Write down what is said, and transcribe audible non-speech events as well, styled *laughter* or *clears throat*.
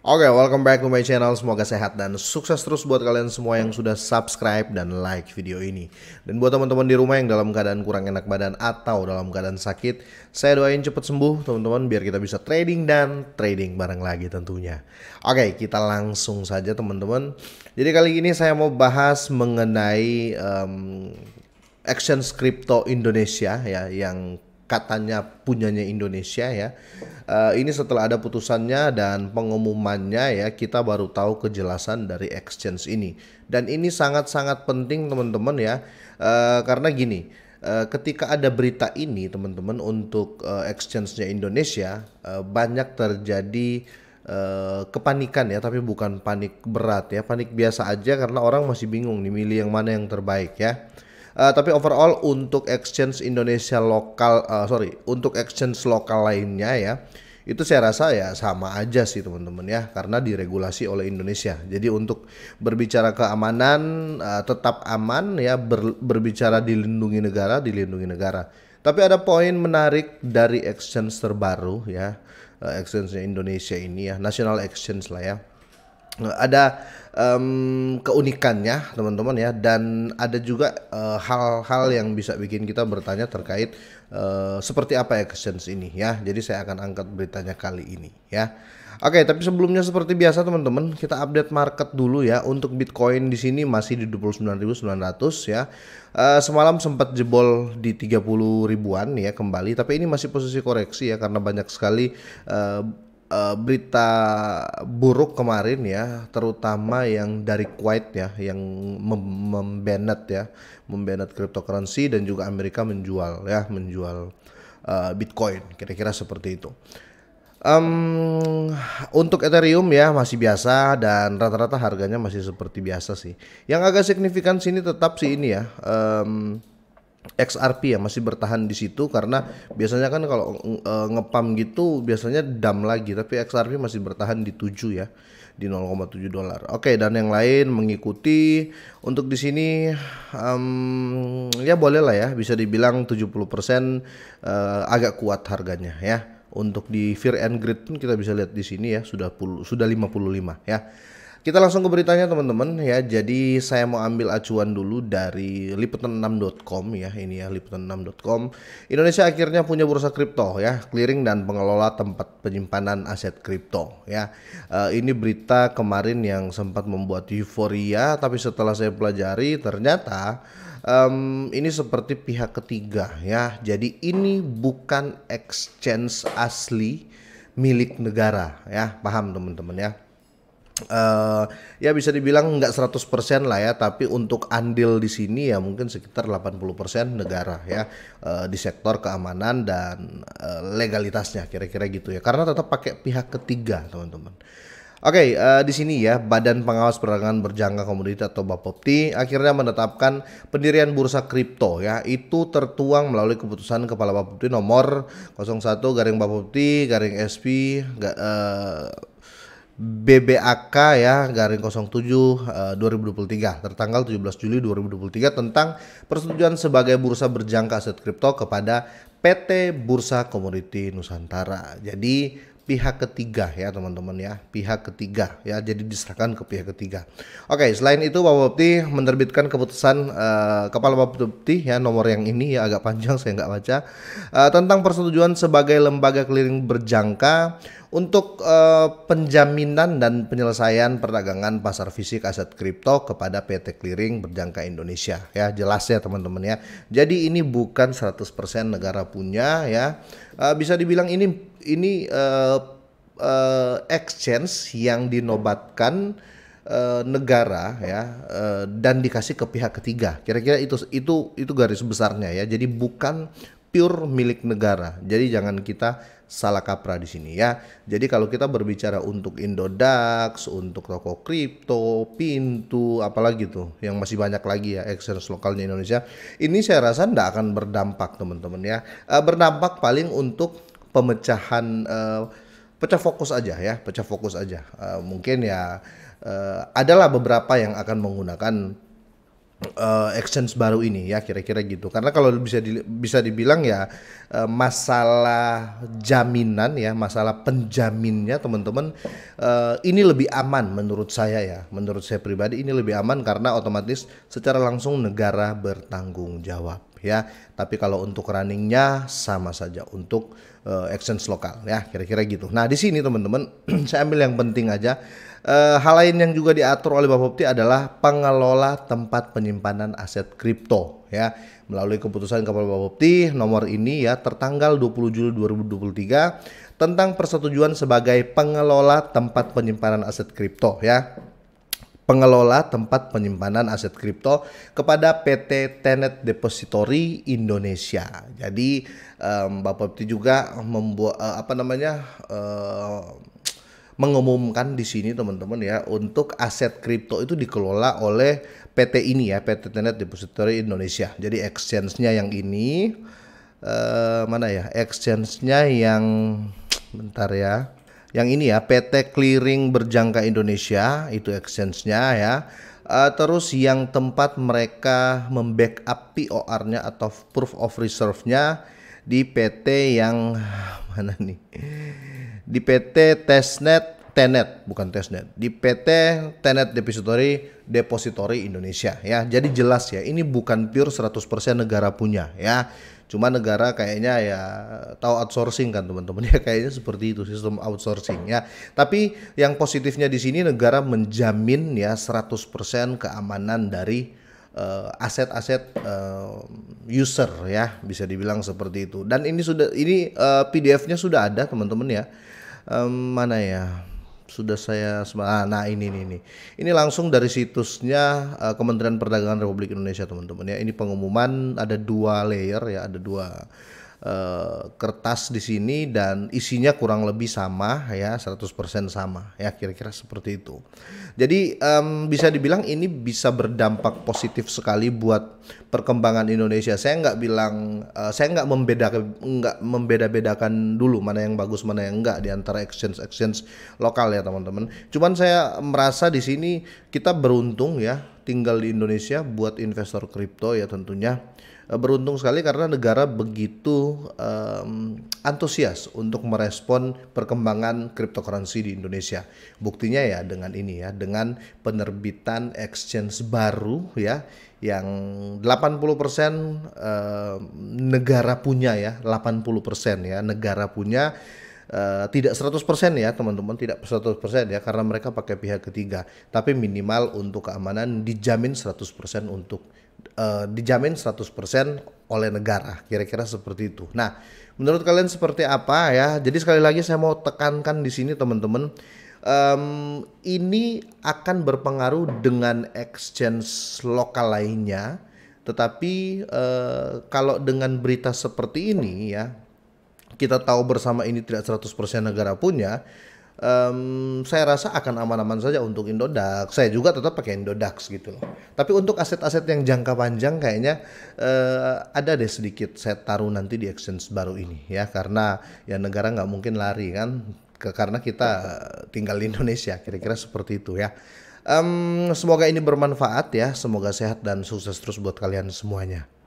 Oke, okay, welcome back to my channel. Semoga sehat dan sukses terus buat kalian semua yang sudah subscribe dan like video ini. Dan buat teman-teman di rumah yang dalam keadaan kurang enak badan atau dalam keadaan sakit, saya doain cepat sembuh teman-teman biar kita bisa trading dan trading bareng lagi tentunya. Oke, okay, kita langsung saja teman-teman. Jadi kali ini saya mau bahas mengenai um, action crypto Indonesia ya yang katanya punyanya Indonesia ya. Uh, ini setelah ada putusannya dan pengumumannya ya kita baru tahu kejelasan dari exchange ini. Dan ini sangat-sangat penting teman-teman ya uh, karena gini. Uh, ketika ada berita ini teman-teman untuk uh, exchange-nya Indonesia uh, banyak terjadi kepanikan ya tapi bukan panik berat ya panik biasa aja karena orang masih bingung nih milih yang mana yang terbaik ya Uh, tapi overall untuk exchange Indonesia lokal, uh, sorry, untuk exchange lokal lainnya ya, itu saya rasa ya sama aja sih teman-teman ya, karena diregulasi oleh Indonesia. Jadi untuk berbicara keamanan uh, tetap aman ya, ber, berbicara dilindungi negara, dilindungi negara. Tapi ada poin menarik dari exchange terbaru ya, uh, exchange Indonesia ini ya, national exchange lah ya Nah, ada um, keunikannya teman-teman ya dan ada juga eh, hal-hal uh, yang bisa bikin kita bertanya terkait uh, seperti apa exchange ini ya jadi saya akan angkat beritanya kali ini ya Oke, tapi sebelumnya seperti biasa teman-teman, kita update market dulu ya. Untuk Bitcoin di sini masih di 29.900 ya. Uh, semalam sempat jebol di 30 ribuan ya kembali, tapi ini masih posisi koreksi ya karena banyak sekali Eh, berita buruk kemarin ya, terutama yang dari Kuwait ya, yang mem ya, membanet cryptocurrency dan juga Amerika menjual ya, menjual uh, Bitcoin, kira-kira seperti itu. Um, untuk Ethereum ya masih biasa dan rata-rata harganya masih seperti biasa sih. Yang agak signifikan sini tetap sih ini ya. Um, XRP ya masih bertahan di situ karena biasanya kan kalau e, ngepam gitu biasanya dam lagi tapi XRP masih bertahan di 7 ya di 0,7 dolar. Oke, dan yang lain mengikuti untuk di sini um, ya boleh lah ya bisa dibilang 70% uh, e, agak kuat harganya ya. Untuk di Fear and Greed pun kita bisa lihat di sini ya sudah puluh, sudah 55 ya. Kita langsung ke beritanya teman-teman ya. Jadi saya mau ambil acuan dulu dari liputan6.com ya. Ini ya liputan6.com. Indonesia akhirnya punya bursa kripto ya, clearing dan pengelola tempat penyimpanan aset kripto ya. Uh, ini berita kemarin yang sempat membuat euforia tapi setelah saya pelajari ternyata um, ini seperti pihak ketiga ya. Jadi ini bukan exchange asli milik negara ya. Paham teman-teman ya uh, ya bisa dibilang nggak 100% lah ya, tapi untuk andil di sini ya mungkin sekitar 80% negara ya uh, di sektor keamanan dan uh, legalitasnya kira-kira gitu ya. Karena tetap pakai pihak ketiga, teman-teman. Oke, okay, uh, di sini ya Badan Pengawas Perdagangan Berjangka Komoditi atau Bapopti akhirnya menetapkan pendirian bursa kripto ya. Itu tertuang melalui keputusan Kepala Bapopti nomor 01 garing Bapopti garing SP uh, BBAK ya garing 07 eh, 2023 tertanggal 17 Juli 2023 tentang persetujuan sebagai bursa berjangka aset kripto kepada PT Bursa Komoditi Nusantara. Jadi pihak ketiga ya teman-teman ya pihak ketiga ya jadi diserahkan ke pihak ketiga oke selain itu Bapak Bupati menerbitkan keputusan uh, kepala Bapak Bupati ya nomor yang ini ya agak panjang saya nggak baca uh, tentang persetujuan sebagai lembaga clearing berjangka untuk uh, penjaminan dan penyelesaian perdagangan pasar fisik aset kripto kepada PT Clearing berjangka Indonesia ya jelas ya teman-teman ya jadi ini bukan 100% negara punya ya uh, bisa dibilang ini ini uh, uh, exchange yang dinobatkan uh, negara ya uh, dan dikasih ke pihak ketiga. Kira-kira itu itu itu garis besarnya ya. Jadi bukan pure milik negara. Jadi jangan kita salah kaprah di sini ya. Jadi kalau kita berbicara untuk Indodax, untuk toko kripto, pintu, apalagi tuh yang masih banyak lagi ya exchange lokalnya Indonesia, ini saya rasa tidak akan berdampak teman-teman ya. berdampak paling untuk pemecahan uh, pecah fokus aja ya, pecah fokus aja. Uh, mungkin ya uh, adalah beberapa yang akan menggunakan uh, eh, exchange baru ini ya kira-kira gitu karena kalau bisa di, bisa dibilang ya uh, masalah jaminan ya masalah penjaminnya teman-teman uh, ini lebih aman menurut saya ya menurut saya pribadi ini lebih aman karena otomatis secara langsung negara bertanggung jawab ya tapi kalau untuk runningnya sama saja untuk uh, exchange lokal ya kira-kira gitu nah di sini teman-teman *clears throat* saya ambil yang penting aja uh, hal lain yang juga diatur oleh Bapak Bupati adalah pengelola tempat penyimpanan aset kripto ya. Melalui keputusan Kepala Bapepti nomor ini ya tertanggal 20 Juli 2023 tentang persetujuan sebagai pengelola tempat penyimpanan aset kripto ya pengelola tempat penyimpanan aset kripto kepada PT Tenet Depository Indonesia. Jadi um, Bapak Bupati juga membuat uh, apa namanya uh, mengumumkan di sini teman-teman ya untuk aset kripto itu dikelola oleh PT ini ya PT Tenet Depository Indonesia. Jadi exchange-nya yang ini eh, mana ya exchange-nya yang bentar ya yang ini ya PT Clearing Berjangka Indonesia itu exchange-nya ya. Uh, terus yang tempat mereka membackup POR-nya atau proof of reserve-nya di PT yang *laughs* mana nih? di PT Tesnet Tenet bukan Tesnet di PT Tenet Depository Depository Indonesia ya. Jadi jelas ya ini bukan pure 100% negara punya ya. Cuma negara kayaknya ya tahu outsourcing kan teman-teman *laughs* ya kayaknya seperti itu sistem outsourcing ya. Tapi yang positifnya di sini negara menjamin ya 100% keamanan dari eh, aset-aset uh, uh, user ya bisa dibilang seperti itu. Dan ini sudah ini uh, eh, PDF-nya sudah ada teman-teman ya um, mana ya? Sudah saya ah, nah ini nih ini. Ini langsung dari situsnya uh, Kementerian Perdagangan Republik Indonesia, teman-teman ya. Ini pengumuman ada dua layer ya, ada dua Eh, kertas di sini dan isinya kurang lebih sama ya 100% sama ya kira-kira seperti itu. Jadi um, bisa dibilang ini bisa berdampak positif sekali buat perkembangan Indonesia. Saya nggak bilang uh, saya nggak membeda nggak membeda-bedakan dulu mana yang bagus mana yang enggak di antara exchange exchange lokal ya teman-teman. Cuman saya merasa di sini kita beruntung ya tinggal di Indonesia buat investor kripto ya tentunya eh, beruntung sekali karena negara begitu um, antusias untuk merespon perkembangan cryptocurrency di Indonesia. Buktinya ya dengan ini ya, dengan penerbitan exchange baru ya yang 80% uh, negara punya ya, 80% ya negara punya Eh, tidak 100% ya teman-teman, tidak 100% ya karena mereka pakai pihak ketiga. Tapi minimal untuk keamanan dijamin 100% untuk uh, dijamin 100% oleh negara. Kira-kira seperti itu. Nah, menurut kalian seperti apa ya? Jadi sekali lagi saya mau tekankan di sini teman-teman um, ini akan berpengaruh dengan exchange lokal lainnya. Tetapi uh, kalau dengan berita seperti ini ya kita tahu bersama ini tidak 100% negara punya, um, saya rasa akan aman-aman saja untuk Indodax. Saya juga tetap pakai Indodax gitu loh. Tapi untuk aset-aset yang jangka panjang kayaknya uh, ada deh sedikit saya taruh nanti di exchange baru ini ya karena ya negara nggak mungkin lari kan karena kita tinggal di Indonesia kira-kira seperti itu ya. Um, semoga ini bermanfaat ya, semoga sehat dan sukses terus buat kalian semuanya.